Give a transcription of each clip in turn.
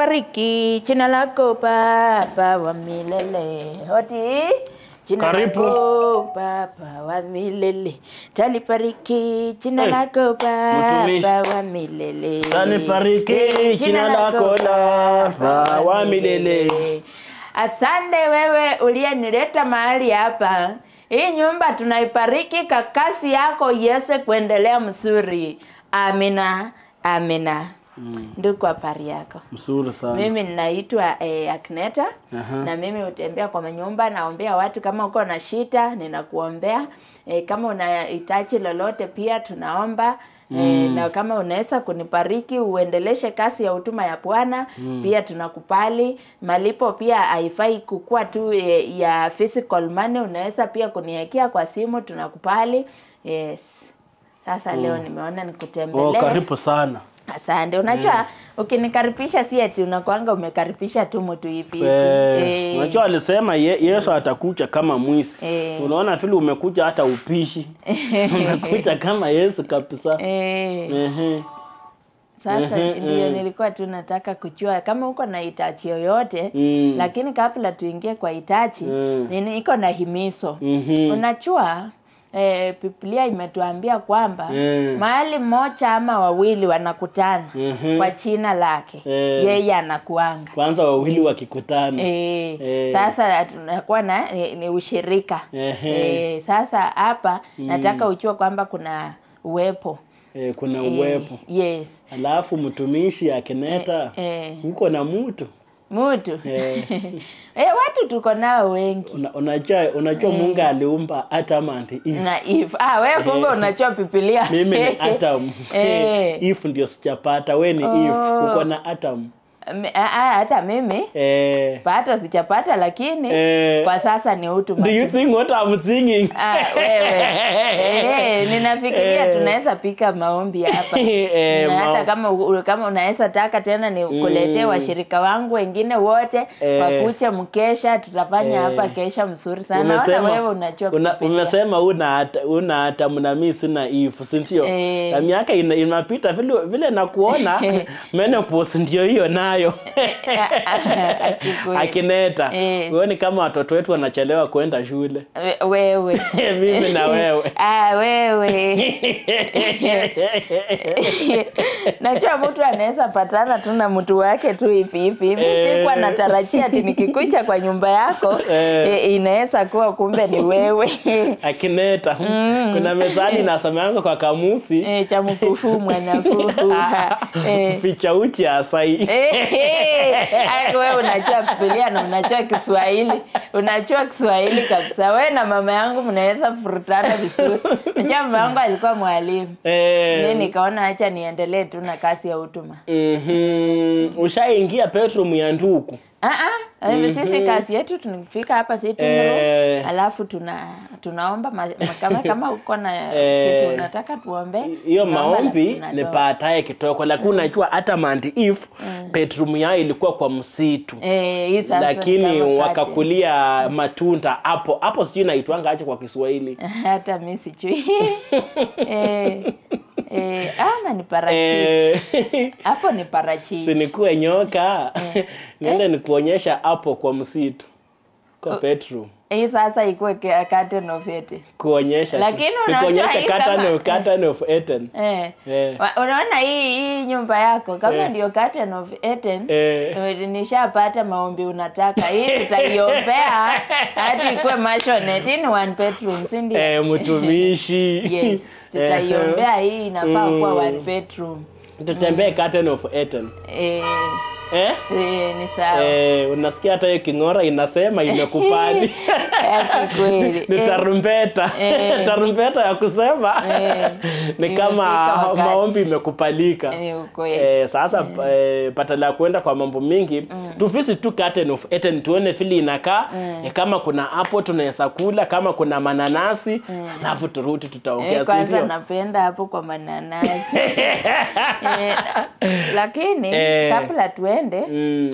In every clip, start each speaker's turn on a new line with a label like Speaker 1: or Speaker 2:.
Speaker 1: Bariki jina lako Baba wa milele. Hoti. jina lako Baba wa milele. Talibariki jina lako Baba wa milele. Talibariki jina lako Baba wa milele. Asante wewe uliyenileta mahali hapa. Hii nyumba tunaibariki kwa kazi yako Yesu kuendelea mzuri. Amina. Amina mm. ndio kwa pari yako.
Speaker 2: Mzuri sana. Mimi
Speaker 1: ninaitwa eh, Akneta uh -huh. na mimi utembea kwa manyumba, naombea watu. Kama uko na shita ninakuombea. Eh, kama unahitaji lolote pia tunaomba eh, Mm. E, na kama unaweza kunipariki uendeleshe kasi ya utuma ya Bwana mm. pia tunakupali malipo pia haifai kukua tu e, ya physical money, unaweza pia kuniwekea kwa simu, tunakupali yes. Sasa mm. leo nimeona nikutembelee. Oh, karibu sana. Asante. Unajua mm. ukinikaribisha si ati unakwanga umekaribisha tu mtu hivi hivi. hey. Eh, eh. unajua
Speaker 2: alisema ye, Yesu atakuja kama mwizi. Hey. Eh. Unaona vile umekuja hata upishi. Unakuja kama Yesu kabisa.
Speaker 1: Eh.
Speaker 2: Sasa ndio nilikuwa
Speaker 1: tu nataka kujua kama uko na hitaji yoyote mm. lakini kabla tuingie kwa hitaji mm. niko na himizo. Mm -hmm. Unajua eh, Biblia imetuambia kwamba mm. mahali mmoja ama wawili wanakutana mm
Speaker 2: -hmm. kwa china
Speaker 1: lake mm. yeye anakuanga
Speaker 2: kwanza wawili mm. wakikutana e, e. sasa
Speaker 1: tunakuwa na ni, ni ushirika e, e. sasa hapa mm. nataka ujue kwamba kuna uwepo
Speaker 2: e, kuna uwepo e, yes alafu mtumishi akineta e, e. na mtu mutu eh. e, watu
Speaker 1: tuko nao
Speaker 2: wengi unajua Una, una unajua eh. Mungu aliumba Adam and Eve na Eve. Ah, wewe kumbe eh. unajua
Speaker 1: Biblia. Mimi ni Adam.
Speaker 2: eh. Eve ndio sijapata, we ni oh. Eve, uko na Adam.
Speaker 1: Ah, ah, hata mimi
Speaker 2: eh,
Speaker 1: pato sijapata lakini eh, kwa sasa ni utu. Do
Speaker 2: you think what I'm singing? Ah, wewe eh, eh,
Speaker 1: ninafikiria eh, tunaweza pika maombi hapa eh, na hata kama kama unaweza taka tena ni kuletee mm, washirika wangu wengine wote eh, wakuche mkesha tutafanya eh, kesha mzuri sana. Unasema, wewe unajua una,
Speaker 2: unasema una una hata mna mimi sina if si Eh, na miaka inapita ina vile vile nakuona menopause ndio hiyo na nayo
Speaker 1: eh, eh, eh,
Speaker 2: akineta. Yes. weni kama watoto wetu wanachelewa kwenda shule.
Speaker 1: Wewe. Mimi na wewe. Ah, wewe. Najua mtu anaweza patana tu na mtu wake tu hivihivi hivi. Mimi sikuwa natarajia ti nikikucha kwa nyumba yako e, inaweza kuwa kumbe ni wewe.
Speaker 2: akineta. Mm. Kuna mezani nasomeanga kwa kamusi.
Speaker 1: E, cha mwanafuu mwanafuku.
Speaker 2: Ficha asai. E wewe unachua
Speaker 1: Biblia na unachua Kiswahili, unachua Kiswahili kabisa. Wewe na mama yangu mnaweza furutana vizuri. Najua mama yangu alikuwa mwalimu
Speaker 2: eh,
Speaker 1: nikaona acha niendelee tu na kasi ya utuma
Speaker 2: Mhm, mm ushaingia petro ya nduku
Speaker 1: Ah, ah, eh, sisi mhm. kazi yetu tunafika hapa sitting eh, alafu tuna tunaomba makama, kama uko na eh, kitu unataka tuombe. Hiyo maombi ni
Speaker 2: baadaye kitoko, lakini mm. Unajua hata mandi if mm. bedroom yao ilikuwa kwa msitu
Speaker 1: eh, lakini wakakulia
Speaker 2: matunda hapo hapo, sijui naitwanga aje kwa Kiswahili
Speaker 1: hata mimi sijui eh e, eh, ama ah, ni eh. parachichi hapo ni parachichi. Sinikue
Speaker 2: nyoka eh. nikuonyesha hapo kwa msitu kwa bedroom
Speaker 1: hii sasa ikuwe a uh, curtain of Eden.
Speaker 2: Kuonyesha. Lakini unajua hii curtain of curtain of Eden.
Speaker 1: Eh. eh. Unaona hii hii nyumba yako kama eh. ndio curtain of Eden. Eh. Nishapata maombi unataka. Hii tutaiombea hadi ikuwe mansionette in one bedroom, si ndio? Eh,
Speaker 2: mtumishi. yes, tutaiombea
Speaker 1: hii inafaa mm. kuwa one bedroom.
Speaker 2: Tutembee mm. curtain of Eden. Eh eh?
Speaker 1: E, ni sawa.
Speaker 2: Eh, unasikia hata hiyo king'ora inasema imekupadi.
Speaker 1: yake kweli. Ni eh.
Speaker 2: tarumbeta. Eh. tarumbeta ya kusema. Eh. ni kama maombi imekupalika Eh, eh, sasa eh. eh patala kuenda kwa mambo mingi mm. tufisi tu curtain of Eden tuone vile inakaa mm. Eh, kama kuna hapo tunaweza kula kama kuna mananasi mm. alafu turudi tutaongea eh, kwanza
Speaker 1: napenda hapo kwa mananasi. eh, lakini eh. kabla tuende mm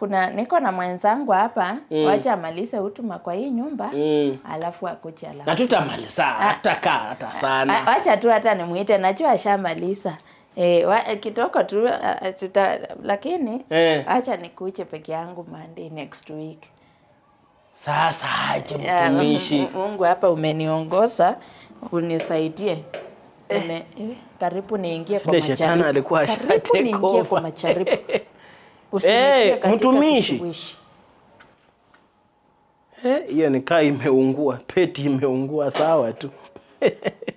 Speaker 1: kuna niko na mwenzangu hapa mm. wacha amalize hutuma kwa hii nyumba mm. alafu akuja alafu.
Speaker 2: Na tutamaliza ah. hata ka hata ah, sana. A, ah,
Speaker 1: wacha tu hata nimuite, najua ashamaliza. eh wa, eh, kitoko tu uh, tuta, lakini eh. acha nikuje peke yangu Monday next week.
Speaker 2: Sasa aje mtumishi.
Speaker 1: Mungu hapa umeniongoza unisaidie. Ume, eh, karibu niingie kwa macharibu Karibu niingie kwa macharibu Hey, mtumishi
Speaker 2: eh, hiyo ni kaa imeungua, peti imeungua, sawa tu